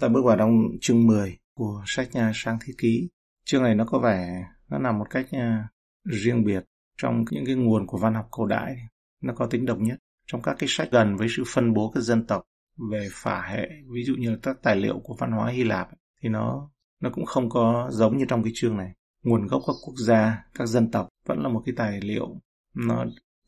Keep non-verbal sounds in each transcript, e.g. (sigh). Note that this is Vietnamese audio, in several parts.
Ta bước vào trong chương 10 của sách nhà Sáng Thế Ký. Chương này nó có vẻ nó nằm một cách à, riêng biệt trong những cái nguồn của văn học cổ đại. Nó có tính độc nhất trong các cái sách gần với sự phân bố các dân tộc về phả hệ, ví dụ như các tài liệu của văn hóa Hy Lạp thì nó nó cũng không có giống như trong cái chương này. Nguồn gốc các quốc gia, các dân tộc vẫn là một cái tài liệu nó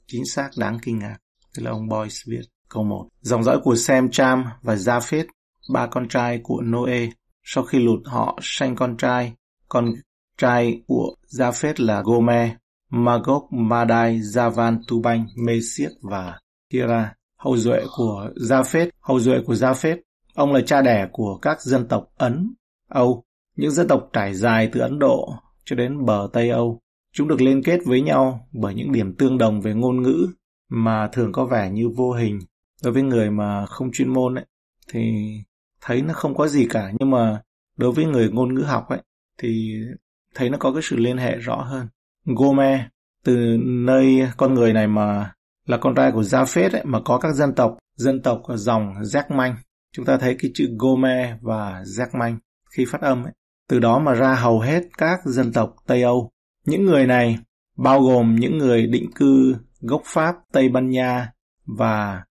chính xác đáng kinh ngạc. Tức là ông Boyce viết câu một, Dòng dõi của Sam Cham và Japheth ba con trai của Noe. Sau khi lụt họ sanh con trai, con trai của Japheth là Gomer, Magog, Madai, Javan, Tubanh, Mesiết và Kira, hậu duệ của Japheth, hậu duệ của Japheth. Ông là cha đẻ của các dân tộc Ấn, Âu, những dân tộc trải dài từ Ấn Độ cho đến bờ Tây Âu. Chúng được liên kết với nhau bởi những điểm tương đồng về ngôn ngữ mà thường có vẻ như vô hình. Đối với người mà không chuyên môn ấy, thì thấy nó không có gì cả nhưng mà đối với người ngôn ngữ học ấy thì thấy nó có cái sự liên hệ rõ hơn. Gome từ nơi con người này mà là con trai của phết ấy, mà có các dân tộc, dân tộc dòng Jackmanh. Chúng ta thấy cái chữ Gome và Jackmanh khi phát âm ấy. Từ đó mà ra hầu hết các dân tộc Tây Âu. Những người này bao gồm những người định cư gốc Pháp, Tây Ban Nha và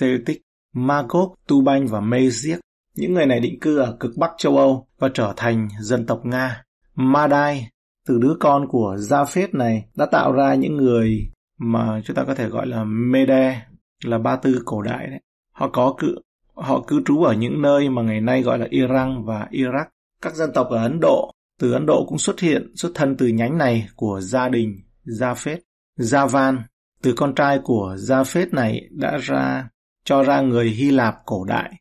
Celtic, Magog, banh và Mesic những người này định cư ở cực Bắc châu Âu và trở thành dân tộc Nga. Madai, từ đứa con của Gia Phết này, đã tạo ra những người mà chúng ta có thể gọi là Mede, là Ba Tư cổ đại đấy. Họ có cự, họ cư trú ở những nơi mà ngày nay gọi là Iran và Iraq. Các dân tộc ở Ấn Độ, từ Ấn Độ cũng xuất hiện xuất thân từ nhánh này của gia đình Gia Phết. Gia Van, từ con trai của Gia Phết này đã ra cho ra người Hy Lạp cổ đại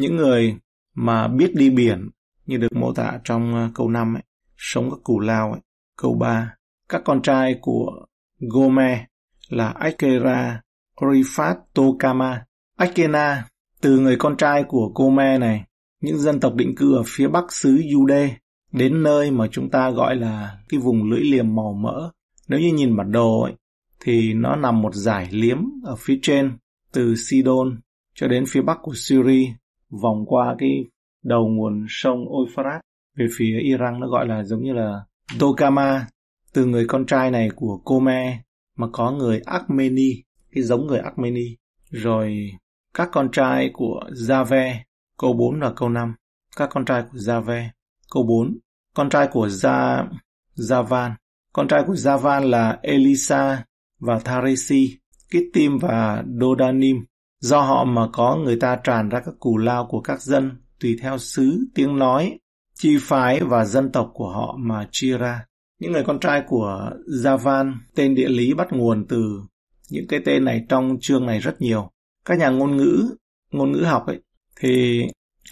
những người mà biết đi biển như được mô tả trong ờ, câu 5 ấy, sống ở củ lao ấy. Câu 3, các con trai của Gome là Akera, Rifat Tokama, Akena từ người con trai của Gome này, những dân tộc định cư ở phía bắc xứ Jude đến nơi mà chúng ta gọi là cái vùng lưỡi liềm màu mỡ. Nếu như nhìn bản đồ ấy, thì nó nằm một dải liếm ở phía trên từ Sidon cho đến phía bắc của Syria vòng qua cái đầu nguồn sông Euphrates về phía Iran nó gọi là giống như là Dokama từ người con trai này của Kome mà có người Armeni cái giống người Armeni rồi các con trai của Jave câu 4 là câu 5 các con trai của Jave câu 4 con trai của Gia Javan con trai của Javan là Elisa và Tharesi Kittim và Dodanim Do họ mà có người ta tràn ra các cù lao của các dân, tùy theo xứ, tiếng nói, chi phái và dân tộc của họ mà chia ra. Những người con trai của Javan, tên địa lý bắt nguồn từ những cái tên này trong chương này rất nhiều. Các nhà ngôn ngữ, ngôn ngữ học ấy, thì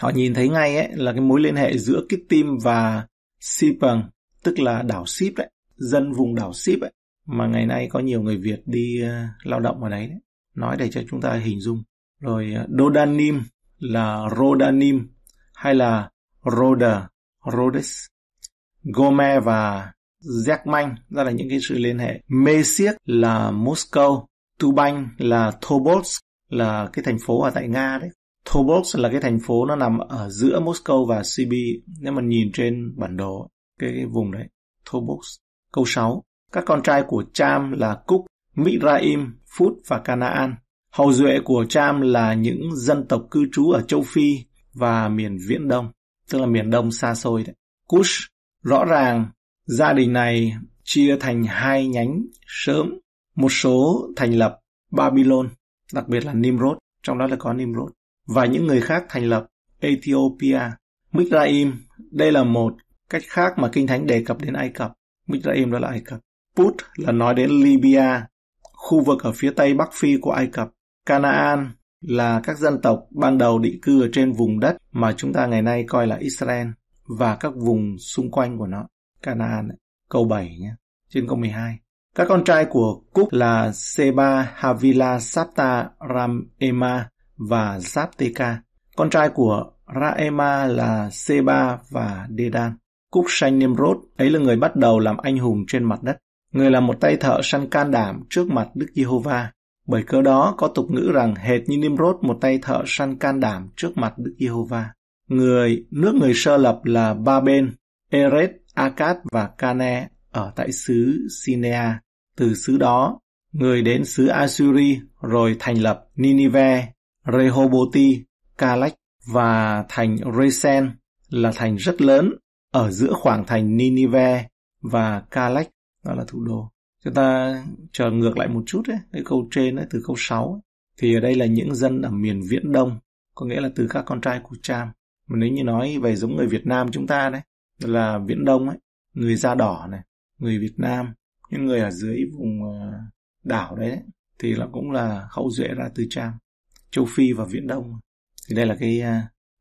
họ nhìn thấy ngay ấy, là cái mối liên hệ giữa Kittim và Sipang, tức là đảo Sip đấy, dân vùng đảo Sip ấy, mà ngày nay có nhiều người Việt đi uh, lao động ở đấy đấy nói để cho chúng ta hình dung. Rồi ờ, Dodanim là Rodanim hay là Roda, Rhodes. Gomer và Zekmanh đó là những cái sự liên hệ. Mesiek là Moscow, Tubanh là Tobolsk là cái thành phố ở tại Nga đấy. Tobolsk là cái thành phố nó nằm ở giữa Moscow và Sibir nếu mà nhìn trên bản đồ cái, cái vùng đấy. Tobolsk. Câu 6. Các con trai của Cham là Cúc, Mitraim, Phút và Canaan. Hậu duệ của Cham là những dân tộc cư trú ở châu Phi và miền Viễn Đông, tức là miền Đông xa xôi đấy. Cush, rõ ràng gia đình này chia thành hai nhánh sớm, một số thành lập Babylon, đặc biệt là Nimrod, trong đó là có Nimrod, và những người khác thành lập Ethiopia. Mitraim, đây là một cách khác mà Kinh Thánh đề cập đến Ai Cập. Mitraim đó là Ai Cập. Put là nói đến Libya khu vực ở phía tây Bắc Phi của Ai Cập, Canaan là các dân tộc ban đầu định cư ở trên vùng đất mà chúng ta ngày nay coi là Israel và các vùng xung quanh của nó. Canaan, câu 7 nhé, trên câu 12. Các con trai của Cúc là Seba, Havila, Sapta, Ram, Ema và Zapteka. Con trai của Raema là Seba và Dedan. Cúc sanh Nimrod ấy là người bắt đầu làm anh hùng trên mặt đất. Người là một tay thợ săn can đảm trước mặt Đức Giê-hô-va. Bởi cớ đó có tục ngữ rằng hệt như Nimrod một tay thợ săn can đảm trước mặt Đức Giê-hô-va. Người, nước người sơ lập là ba bên, Eret, Akkad và Kane ở tại xứ Sinea. Từ xứ đó, người đến xứ Assyri rồi thành lập Ninive, Rehoboti, Kalach và thành Resen là thành rất lớn ở giữa khoảng thành Ninive và Kalach đó là thủ đô chúng ta chờ ngược lại một chút ấy, cái câu trên ấy, từ câu 6 ấy. thì ở đây là những dân ở miền viễn đông có nghĩa là từ các con trai của Cham mà nếu như nói về giống người Việt Nam chúng ta đấy là viễn đông ấy người da đỏ này người Việt Nam những người ở dưới vùng ờ, đảo đấy, đấy thì là cũng là hậu duệ ra từ Cham châu Phi và viễn đông thì đây là cái ờ,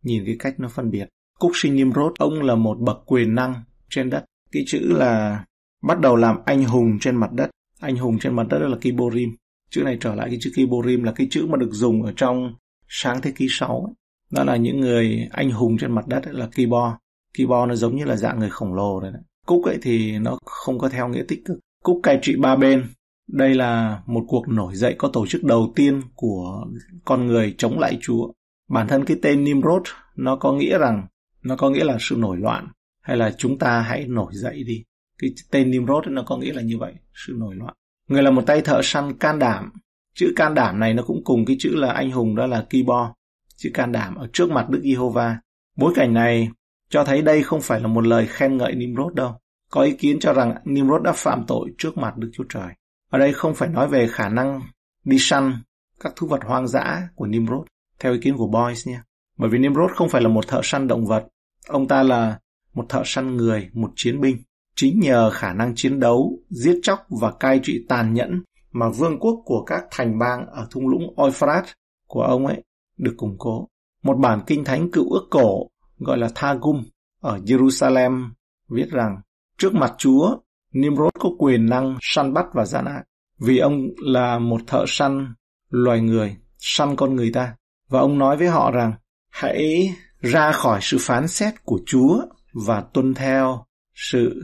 nhìn cái cách nó phân biệt Cúc sinh Nimrod ông là một bậc quyền năng trên đất cái chữ là bắt đầu làm anh hùng trên mặt đất anh hùng trên mặt đất là kiborim chữ này trở lại cái chữ kiborim là cái chữ mà được dùng ở trong sáng thế kỷ 6 ấy. đó là những người anh hùng trên mặt đất ấy, là kibor kibor nó giống như là dạng người khổng lồ đấy cúc ấy thì nó không có theo nghĩa tích cực cúc cai trị ba bên đây là một cuộc nổi dậy có tổ chức đầu tiên của con người chống lại chúa bản thân cái tên nimrod nó có nghĩa rằng nó có nghĩa là sự nổi loạn hay là chúng ta hãy nổi dậy đi cái tên Nimrod nó có nghĩa là như vậy sự nổi loạn người là một tay thợ săn can đảm chữ can đảm này nó cũng cùng cái chữ là anh hùng đó là Kibor chữ can đảm ở trước mặt Đức Giê-hô-va bối cảnh này cho thấy đây không phải là một lời khen ngợi Nimrod đâu có ý kiến cho rằng Nimrod đã phạm tội trước mặt Đức Chúa Trời ở đây không phải nói về khả năng đi săn các thú vật hoang dã của Nimrod theo ý kiến của Boyce nha bởi vì Nimrod không phải là một thợ săn động vật ông ta là một thợ săn người, một chiến binh. Chính nhờ khả năng chiến đấu, giết chóc và cai trị tàn nhẫn mà vương quốc của các thành bang ở thung lũng Euphrat của ông ấy được củng cố. Một bản kinh thánh cựu ước cổ gọi là Thagum ở Jerusalem viết rằng trước mặt Chúa, Nimrod có quyền năng săn bắt và gian ác vì ông là một thợ săn loài người, săn con người ta. Và ông nói với họ rằng hãy ra khỏi sự phán xét của Chúa và tuân theo sự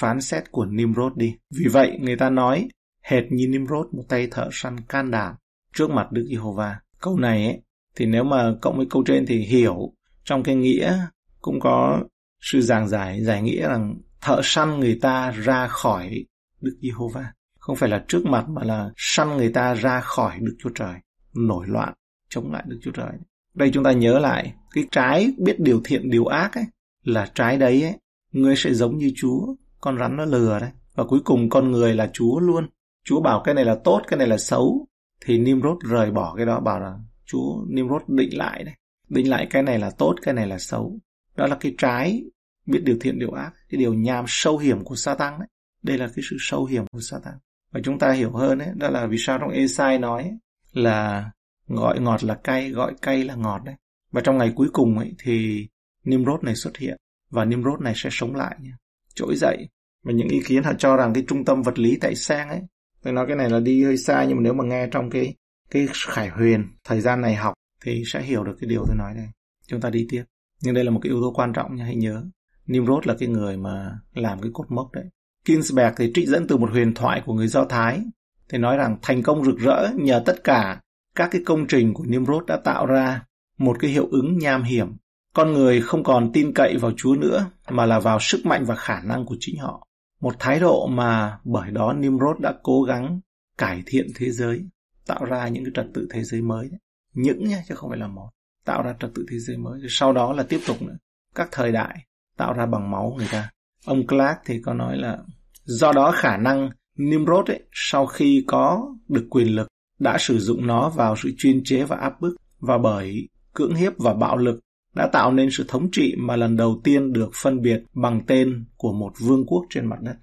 phán xét của Nimrod đi. Vì vậy, người ta nói, hệt như Nimrod một tay thợ săn can đảm trước mặt Đức Giê-hô-va. Câu này ấy, thì nếu mà cộng với câu trên thì hiểu trong cái nghĩa cũng có sự giảng giải giải nghĩa rằng thợ săn người ta ra khỏi Đức Giê-hô-va. Không phải là trước mặt mà là săn người ta ra khỏi Đức Chúa Trời, nổi loạn, chống lại Đức Chúa Trời. Đây chúng ta nhớ lại, cái trái biết điều thiện điều ác ấy, là trái đấy ấy, ngươi sẽ giống như Chúa, con rắn nó lừa đấy và cuối cùng con người là chúa luôn chúa bảo cái này là tốt cái này là xấu thì nimrod rời bỏ cái đó bảo là chúa nimrod định lại đấy định lại cái này là tốt cái này là xấu đó là cái trái biết điều thiện điều ác cái điều nham sâu hiểm của Satan đấy đây là cái sự sâu hiểm của Satan và chúng ta hiểu hơn đấy đó là vì sao trong Esai nói ấy, là gọi ngọt là cay gọi cay là ngọt đấy và trong ngày cuối cùng ấy thì Nimrod này xuất hiện và Nimrod này sẽ sống lại nhé trỗi dậy và những ý kiến họ cho rằng cái trung tâm vật lý tại sang ấy tôi nói cái này là đi hơi xa nhưng mà nếu mà nghe trong cái cái khải huyền thời gian này học thì sẽ hiểu được cái điều tôi nói đây chúng ta đi tiếp nhưng đây là một cái yếu tố quan trọng nha hãy nhớ Nimrod là cái người mà làm cái cột mốc đấy Ginsberg thì trích dẫn từ một huyền thoại của người Do Thái thì nói rằng thành công rực rỡ nhờ tất cả các cái công trình của Nimrod đã tạo ra một cái hiệu ứng nham hiểm con người không còn tin cậy vào Chúa nữa mà là vào sức mạnh và khả năng của chính họ. Một thái độ mà bởi đó Nimrod đã cố gắng cải thiện thế giới, tạo ra những cái trật tự thế giới mới. Những nhé, chứ không phải là một. Tạo ra trật tự thế giới mới. Rồi sau đó là tiếp tục nữa. Các thời đại tạo ra bằng máu người ta. Ông Clark thì có nói là do đó khả năng Nimrod ấy, sau khi có được quyền lực đã sử dụng nó vào sự chuyên chế và áp bức và bởi cưỡng hiếp và bạo lực đã tạo nên sự thống trị mà lần đầu tiên được phân biệt bằng tên của một vương quốc trên mặt đất.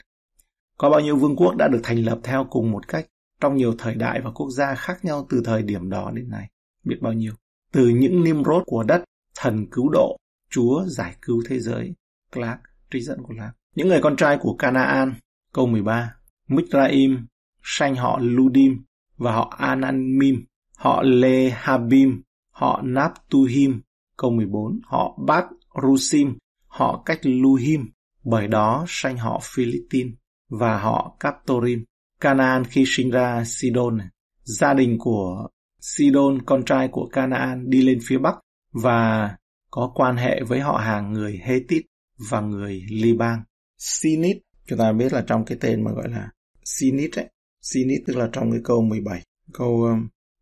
Có bao nhiêu vương quốc đã được thành lập theo cùng một cách trong nhiều thời đại và quốc gia khác nhau từ thời điểm đó đến nay? Biết bao nhiêu? Từ những Nimrod của đất, thần cứu độ, chúa giải cứu thế giới, Clark, trích dẫn của Clark. Những người con trai của Canaan, câu 13, Mithraim, sanh họ Ludim và họ Ananmim, họ Lehabim, họ Naptuhim, Câu 14, họ bắt Rusim, họ cách Luhim, bởi đó sanh họ Philippines và họ Captorim. Canaan khi sinh ra Sidon, gia đình của Sidon, con trai của Canaan đi lên phía Bắc và có quan hệ với họ hàng người Hethit và người Liban. Sinit, chúng ta biết là trong cái tên mà gọi là Sinit ấy. Sinit tức là trong cái câu 17, câu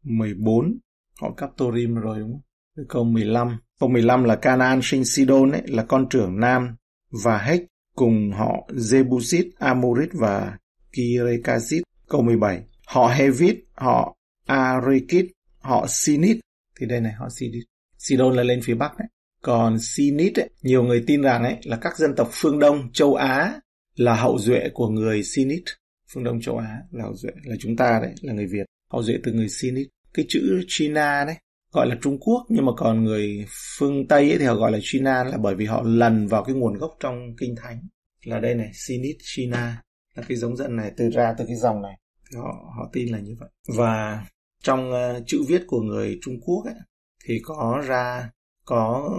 14, um, họ Captorim rồi đúng không? Câu 15 Câu 15 là Canaan sinh Sidon ấy, là con trưởng Nam và Hech cùng họ Jebusit, Amorit và Kirekazit. Câu 17 Họ Hevit, họ Arekit, họ Sinit. Thì đây này, họ Sinit. Sidon là lên phía Bắc đấy. Còn Sinit, ấy, nhiều người tin rằng ấy, là các dân tộc phương Đông, châu Á là hậu duệ của người Sinit. Phương Đông châu Á là hậu duệ, là chúng ta đấy, là người Việt. Hậu duệ từ người Sinit. Cái chữ China đấy, gọi là Trung Quốc nhưng mà còn người phương Tây ấy thì họ gọi là China là bởi vì họ lần vào cái nguồn gốc trong kinh thánh là đây này Sinit China là cái giống dẫn này từ ra từ cái dòng này thì họ họ tin là như vậy và trong uh, chữ viết của người Trung Quốc ấy thì có ra có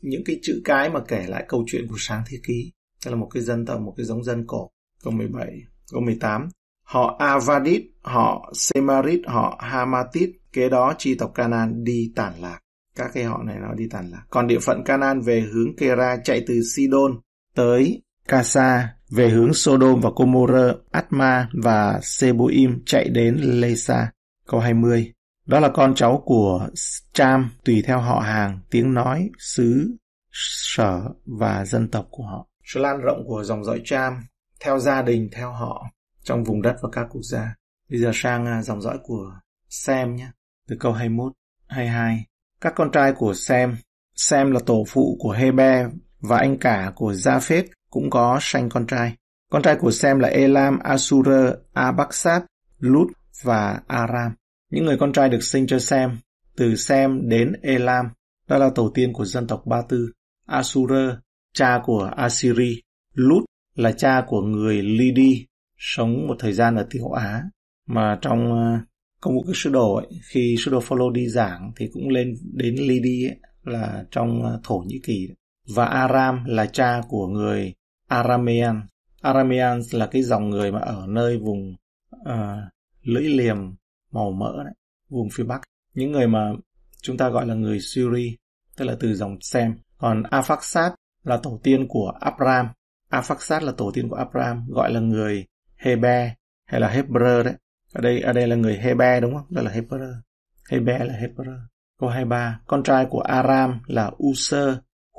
những cái chữ cái mà kể lại câu chuyện của sáng thế ký tức là một cái dân tộc một cái giống dân cổ câu 17 câu 18 họ Avadit họ Semarit họ Hamatit Kế đó chi tộc Canaan đi tản lạc. Các cái họ này nó đi tản lạc. Còn địa phận Canaan về hướng Kera chạy từ Sidon tới Kasa về hướng Sodom và Gomorrah, Atma và Seboim chạy đến Lesa. Câu 20. Đó là con cháu của Cham tùy theo họ hàng, tiếng nói, xứ, sở và dân tộc của họ. Sự lan rộng của dòng dõi Cham theo gia đình, theo họ trong vùng đất và các quốc gia. Bây giờ sang à, dòng dõi của Sem nhé từ câu 21, 22. Các con trai của Sem, Sem là tổ phụ của Hebe và anh cả của Japheth cũng có sanh con trai. Con trai của Sem là Elam, Asura, Abaxat, Lut và Aram. Những người con trai được sinh cho Sem, từ Sem đến Elam, đó là tổ tiên của dân tộc Ba Tư. Asura, cha của Assyri, Lut là cha của người Lydi, sống một thời gian ở Tiểu Á, mà trong ờ, công cụ sứ đồ ấy, khi sứ đồ follow đi giảng thì cũng lên đến Lydi là trong ờ, Thổ Nhĩ Kỳ và Aram là cha của người Aramean. Aramean là cái dòng người mà ở nơi vùng uh, lưỡi liềm màu mỡ đấy, vùng phía Bắc. Những người mà chúng ta gọi là người Syri, tức là từ dòng Sem. Còn Afaksat là tổ tiên của Abram. Afaksat là tổ tiên của Abram, gọi là người Hebe hay là Hebrew đấy ở đây ở đây là người Hebe đúng không? Đây là Heber, Hebe là Heber. Câu 23, con trai của Aram là User,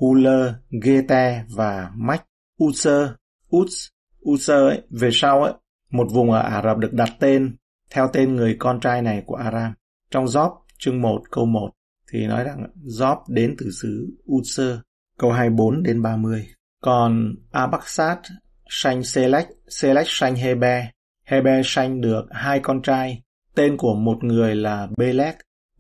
Huler, Gete và Mach. User, Uz, User ấy, về sau ấy, một vùng ở Ả Rập được đặt tên theo tên người con trai này của Aram. Trong Job chương 1 câu 1 thì nói rằng Job đến từ xứ Uzer, câu 24 đến 30. Còn Abaxat sanh Selech, Selech sanh Hebe, Hebe sanh được hai con trai, tên của một người là Belek,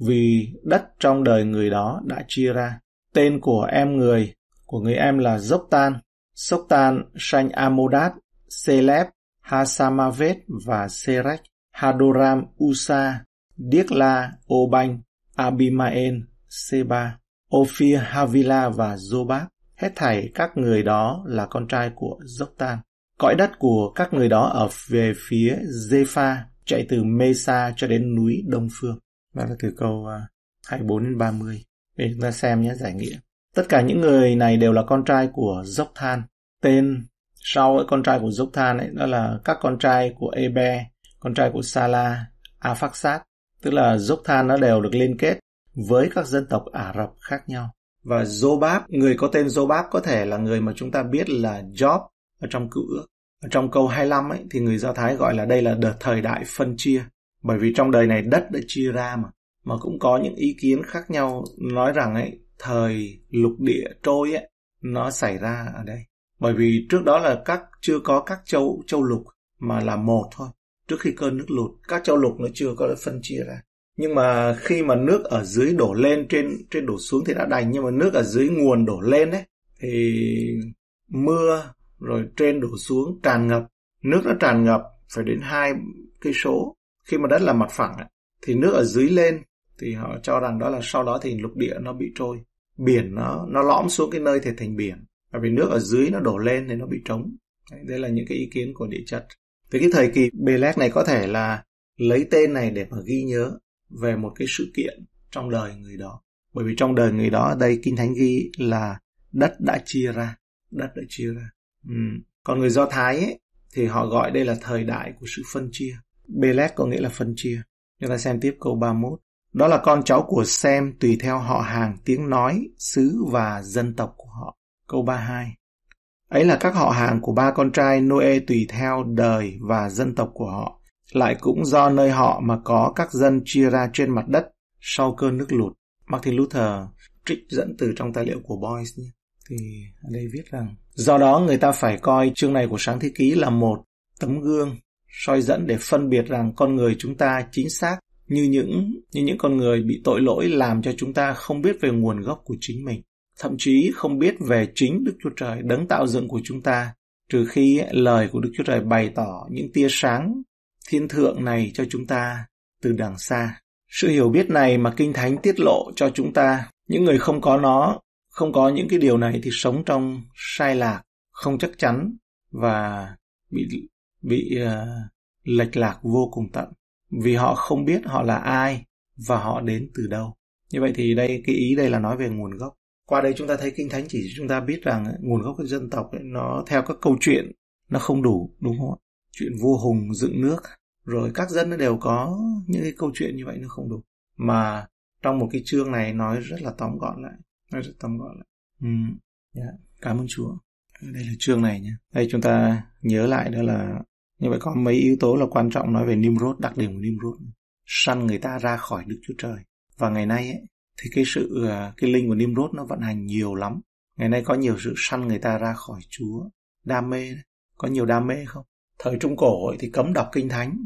vì đất trong đời người đó đã chia ra. Tên của em người, của người em là Zoktan. Zoktan sanh Amodat, Seleb, Hasamavet và Serek, Hadoram Usa, Điekla, Obanh, Abimael, Seba, Ophir Havila và Zobab. Hết thảy các người đó là con trai của Zoktan. Cõi đất của các người đó ở về phía Zepha, chạy từ Mesa cho đến núi Đông Phương. Đó là từ câu 24 à, đến 30. Để chúng ta xem nhé, giải nghĩa. Tất cả những người này đều là con trai của Dốc Than. Tên sau ấy, con trai của Dốc Than ấy, đó là các con trai của Ebe, con trai của Sala, Aphaxat. Tức là Dốc Than nó đều được liên kết với các dân tộc Ả Rập khác nhau. Và Zobab, người có tên Zobab có thể là người mà chúng ta biết là Job ở trong cựu ước. Ở trong câu 25 ấy, thì người Do Thái gọi là đây là đợt thời đại phân chia, bởi vì trong đời này đất đã chia ra mà. Mà cũng có những ý kiến khác nhau nói rằng ấy, thời lục địa trôi ấy, nó xảy ra ở đây. Bởi vì trước đó là các chưa có các châu châu lục mà là một thôi. Trước khi cơn nước lụt, các châu lục nó chưa có phân chia ra. Nhưng mà khi mà nước ở dưới đổ lên trên trên đổ xuống thì đã đành nhưng mà nước ở dưới nguồn đổ lên ấy thì mưa rồi trên đổ xuống tràn ngập nước nó tràn ngập phải đến hai cây số khi mà đất là mặt phẳng thì nước ở dưới lên thì họ cho rằng đó là sau đó thì lục địa nó bị trôi biển nó nó lõm xuống cái nơi thì thành biển và vì nước ở dưới nó đổ lên thì nó bị trống đấy, đây là những cái ý kiến của địa chất thì cái thời kỳ Belek này có thể là lấy tên này để mà ghi nhớ về một cái sự kiện trong đời người đó bởi vì trong đời người đó ở đây kinh thánh ghi là đất đã chia ra đất đã chia ra Ừ. Còn người Do Thái ấy, thì họ gọi đây là thời đại của sự phân chia. Belet có nghĩa là phân chia. Chúng ta xem tiếp câu 31. Đó là con cháu của Sem tùy theo họ hàng, tiếng nói, xứ và dân tộc của họ. Câu 32. Ấy là các họ hàng của ba con trai Noe tùy theo đời và dân tộc của họ. Lại cũng do nơi họ mà có các dân chia ra trên mặt đất sau cơn nước lụt. Martin Luther trích dẫn từ trong tài liệu của Boyce nhé thì ở đây viết rằng do đó người ta phải coi chương này của sáng thế ký là một tấm gương soi dẫn để phân biệt rằng con người chúng ta chính xác như những như những con người bị tội lỗi làm cho chúng ta không biết về nguồn gốc của chính mình thậm chí không biết về chính đức chúa trời đấng tạo dựng của chúng ta trừ khi lời của đức chúa trời bày tỏ những tia sáng thiên thượng này cho chúng ta từ đằng xa sự hiểu biết này mà kinh thánh tiết lộ cho chúng ta những người không có nó không có những cái điều này thì sống trong sai lạc không chắc chắn và bị bị uh, lệch lạc vô cùng tận vì họ không biết họ là ai và họ đến từ đâu như vậy thì đây cái ý đây là nói về nguồn gốc qua đây chúng ta thấy kinh thánh chỉ chúng ta biết rằng nguồn gốc của dân tộc ấy, nó theo các câu chuyện nó không đủ đúng không chuyện vua hùng dựng nước rồi các dân nó đều có những cái câu chuyện như vậy nó không đủ mà trong một cái chương này nói rất là tóm gọn lại nói rất tóm gọn lại ừ. yeah. Dạ, cảm ơn chúa đây là chương này nhé đây chúng ta nhớ lại đó là như vậy có mấy yếu tố là quan trọng nói về Nimrod đặc điểm của Nimrod săn người ta ra khỏi Đức Chúa Trời và ngày nay ấy, thì cái sự à, cái linh của Nimrod nó vận hành nhiều lắm ngày nay có nhiều sự săn người ta ra khỏi Chúa đam mê có nhiều đam mê không thời Trung cổ ấy thì cấm đọc kinh thánh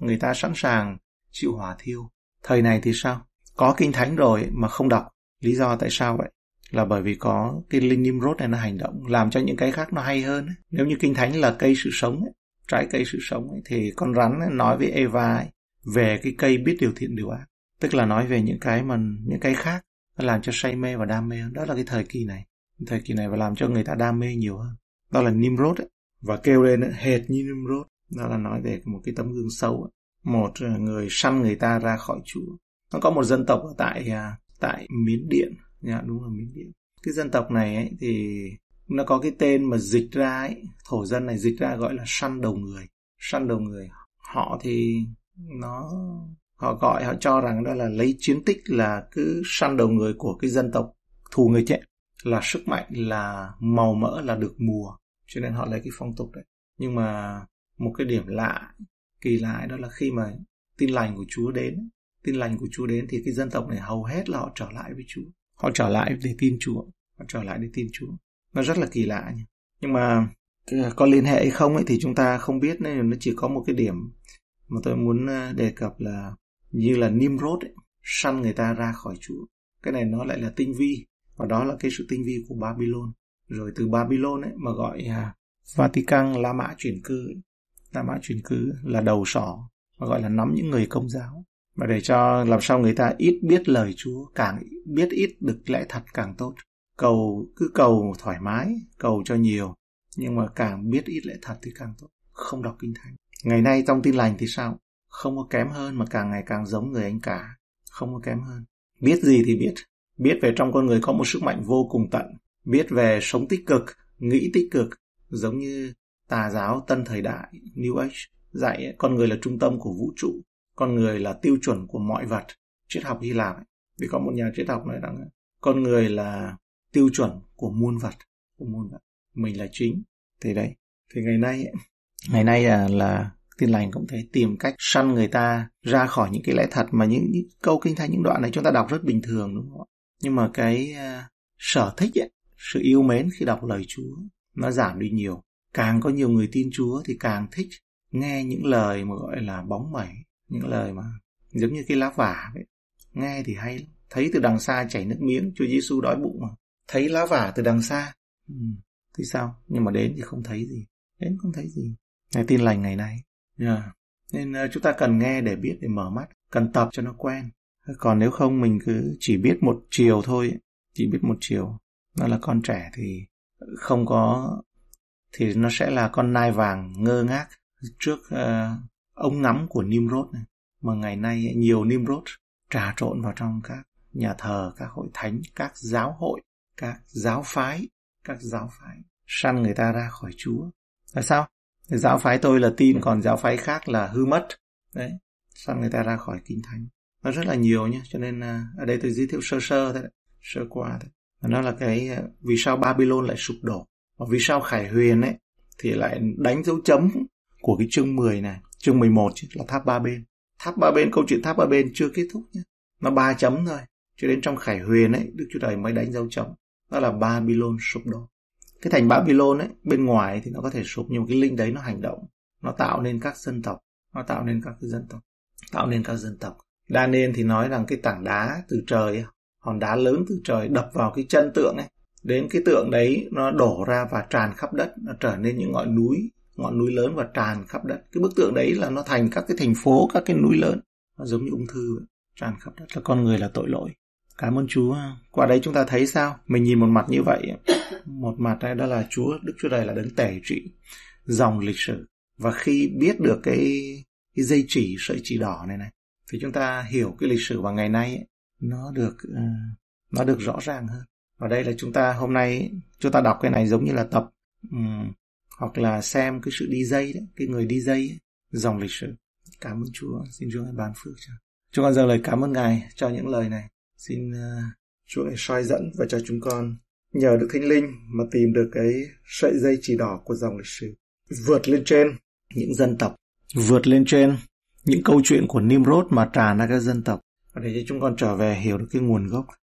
người ta sẵn sàng chịu hỏa thiêu thời này thì sao có kinh thánh rồi mà không đọc lý do tại sao vậy là bởi vì có cái linh Nimrod này nó hành động làm cho những cái khác nó hay hơn nếu như kinh thánh là cây sự sống ấy, trái cây sự sống ấy, thì con rắn ấy, nói với Eva ấy, về cái cây biết điều thiện điều ác tức là nói về những cái mà những cái khác nó làm cho say mê và đam mê hơn đó là cái thời kỳ này thời kỳ này và làm cho người ta đam mê nhiều hơn đó là Nimrod ấy. và kêu lên ấy, hệt như Nimrod đó là nói về một cái tấm gương sâu ấy. một ờ, người săn người ta ra khỏi chúa nó có một dân tộc ở tại à, tại Miến Điện nha dạ, đúng là Miến Điện cái dân tộc này ấy, thì nó có cái tên mà dịch ra ấy, thổ dân này dịch ra gọi là săn đầu người săn đầu người họ thì nó họ gọi họ cho rằng đó là lấy chiến tích là cứ săn đầu người của cái dân tộc thù người chết là sức mạnh là màu mỡ là được mùa cho nên họ lấy cái phong tục đấy nhưng mà một cái điểm lạ kỳ lạ đó là khi mà tin lành của Chúa đến tin lành của Chúa đến thì cái dân tộc này hầu hết là họ trở lại với Chúa. Họ trở lại để tin Chúa. Họ trở lại để tin Chúa. Nó rất là kỳ lạ nhỉ. Nhưng mà có liên hệ hay không ấy thì chúng ta không biết nên nó chỉ có một cái điểm mà tôi muốn ờ, đề cập là như là Nimrod ấy, săn người ta ra khỏi Chúa. Cái này nó lại là tinh vi và đó là cái sự tinh vi của Babylon. Rồi từ Babylon ấy mà gọi à, Vatican La Mã chuyển cư ấy. La Mã chuyển cư là đầu sỏ mà gọi là nắm những người công giáo và để cho làm sao người ta ít biết lời Chúa, càng biết ít được lẽ thật càng tốt. Cầu cứ cầu thoải mái, cầu cho nhiều, nhưng mà càng biết ít lẽ thật thì càng tốt. Không đọc kinh thánh. Ngày nay trong tin lành thì sao? Không có kém hơn mà càng ngày càng giống người anh cả. Không có kém hơn. Biết gì thì biết. Biết về trong con người có một sức mạnh vô cùng tận. Biết về sống tích cực, nghĩ tích cực, giống như tà giáo tân thời đại, New Age, dạy con người là trung tâm của vũ trụ con người là tiêu chuẩn của mọi vật triết học hy lạp ấy. vì có một nhà triết học nói rằng con người là tiêu chuẩn của muôn vật của muôn vật mình là chính thì đấy thì ngày nay ấy, ngày nay là, là tin lành cũng thấy tìm cách săn người ta ra khỏi những cái lẽ thật mà những, những câu kinh thánh những đoạn này chúng ta đọc rất bình thường đúng không ạ nhưng mà cái uh, sở thích ấy, sự yêu mến khi đọc lời Chúa nó giảm đi nhiều càng có nhiều người tin Chúa thì càng thích nghe những lời mà gọi là bóng mẩy những lời mà giống như cái lá vả ấy. nghe thì hay thấy từ đằng xa chảy nước miếng chúa giêsu đói bụng mà thấy lá vả từ đằng xa ừ, thì sao nhưng mà đến thì không thấy gì đến không thấy gì nghe tin lành ngày nay yeah. Dạ. nên uh, chúng ta cần nghe để biết để mở mắt cần tập cho nó quen còn nếu không mình cứ chỉ biết một chiều thôi chỉ biết một chiều nó là con trẻ thì không có thì nó sẽ là con nai vàng ngơ ngác trước uh, ống ngắm của Nimrod này, mà ngày nay nhiều Nimrod trà trộn vào trong các nhà thờ, các hội thánh, các giáo hội, các giáo phái, các giáo phái săn người ta ra khỏi Chúa. Tại sao? Giáo phái tôi là tin, còn giáo phái khác là hư mất. Đấy, săn người ta ra khỏi kinh thánh. Nó rất là nhiều nhé, cho nên à, ở đây tôi giới thiệu sơ sơ thôi, đấy. sơ qua thôi. nó là cái à, vì sao Babylon lại sụp đổ. Và vì sao Khải Huyền ấy thì lại đánh dấu chấm của cái chương 10 này chương 11 chứ, là tháp ba bên. Tháp ba bên, câu chuyện tháp ba bên chưa kết thúc nhé. Nó ba chấm thôi. Cho đến trong Khải Huyền ấy, Đức Chúa Trời mới đánh dấu chấm. Đó là Babylon sụp đổ. Cái thành Babylon ấy, bên ngoài thì nó có thể sụp nhưng mà cái linh đấy nó hành động. Nó tạo nên các dân tộc. Nó tạo nên các dân tộc. Tạo nên các dân tộc. Đa nên thì nói rằng cái tảng đá từ trời ấy, hòn đá lớn từ trời đập vào cái chân tượng ấy đến cái tượng đấy nó đổ ra và tràn khắp đất nó trở nên những ngọn núi ngọn núi lớn và tràn khắp đất cái bức tượng đấy là nó thành các cái thành phố các cái núi lớn nó giống như ung thư tràn khắp đất là con người là tội lỗi cảm ơn chúa qua đấy chúng ta thấy sao mình nhìn một mặt như vậy (coughs) một mặt đây đó là chúa đức chúa trời là đấng tể trị dòng lịch sử và khi biết được cái cái dây chỉ sợi chỉ đỏ này này thì chúng ta hiểu cái lịch sử vào ngày nay ấy, nó được ờ, nó được rõ ràng hơn và đây là chúng ta hôm nay chúng ta đọc cái này giống như là tập um, hoặc là xem cái sự đi dây đấy cái người đi dây ấy, dòng lịch sử cảm ơn chúa xin chúa ngài ban phước cho chúng con dâng lời cảm ơn ngài cho những lời này xin uh, chúa ngài soi dẫn và cho chúng con nhờ được thánh linh mà tìm được cái sợi dây chỉ đỏ của dòng lịch sử vượt lên trên những dân tộc vượt lên trên những câu chuyện của Nimrod mà tràn ra các dân tộc để cho chúng con trở về hiểu được cái nguồn gốc